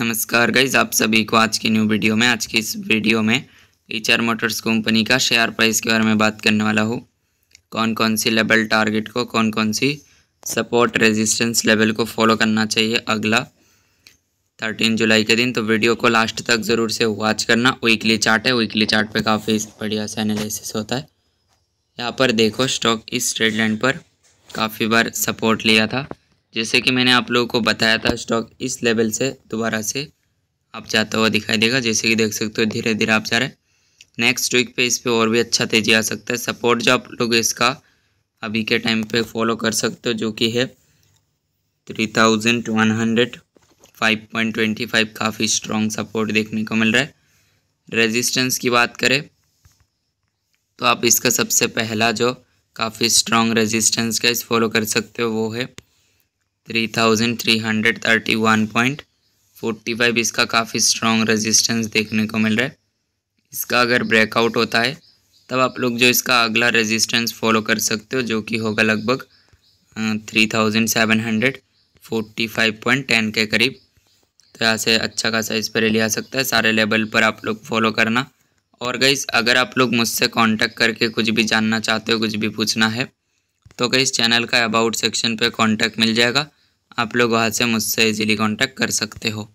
नमस्कार गाइज आप सभी को आज की न्यू वीडियो में आज की इस वीडियो में ईचर मोटर्स कंपनी का शेयर प्राइस के बारे में बात करने वाला हूँ कौन कौन सी लेवल टारगेट को कौन कौन सी सपोर्ट रेजिस्टेंस लेवल को फॉलो करना चाहिए अगला थर्टीन जुलाई के दिन तो वीडियो को लास्ट तक ज़रूर से वॉच करना वीकली चार्ट है वीकली चार्ट पे काफ़ी बढ़िया सा एनालिसिस होता है यहाँ पर देखो स्टॉक इस ट्रेड लाइन पर काफ़ी बार सपोर्ट लिया था जैसे कि मैंने आप लोगों को बताया था स्टॉक इस लेवल से दोबारा से आप जाता हुआ दिखाई देगा जैसे कि देख सकते हो धीरे धीरे आप जा रहे हैं नेक्स्ट वीक पे इस पर और भी अच्छा तेजी आ सकता है सपोर्ट जो आप लोग इसका अभी के टाइम पे फॉलो कर सकते हो जो कि है three thousand one hundred five point twenty five काफ़ी स्ट्रॉन्ग सपोर्ट देखने को मिल रहा है रेजिस्टेंस की बात करें तो आप इसका सबसे पहला जो काफ़ी स्ट्रॉन्ग रेजिस्टेंस का इस फॉलो कर सकते हो वो है three thousand three hundred thirty one point forty five इसका काफ़ी स्ट्रॉन्ग रेजिस्टेंस देखने को मिल रहा है इसका अगर ब्रेकआउट होता है तब आप लोग जो इसका अगला रेजिस्टेंस फॉलो कर सकते हो जो कि होगा लगभग three thousand seven hundred forty five point ten के करीब तो यहाँ से अच्छा खासा इस पर ले आ सकता है सारे लेवल पर आप लोग फॉलो करना और गई अगर आप लोग मुझसे कॉन्टेक्ट करके कुछ भी जानना चाहते हो कुछ भी पूछना है तो कई चैनल का अबाउट सेक्शन पे कांटेक्ट मिल जाएगा आप लोग वहाँ से मुझसे इजीली कांटेक्ट कर सकते हो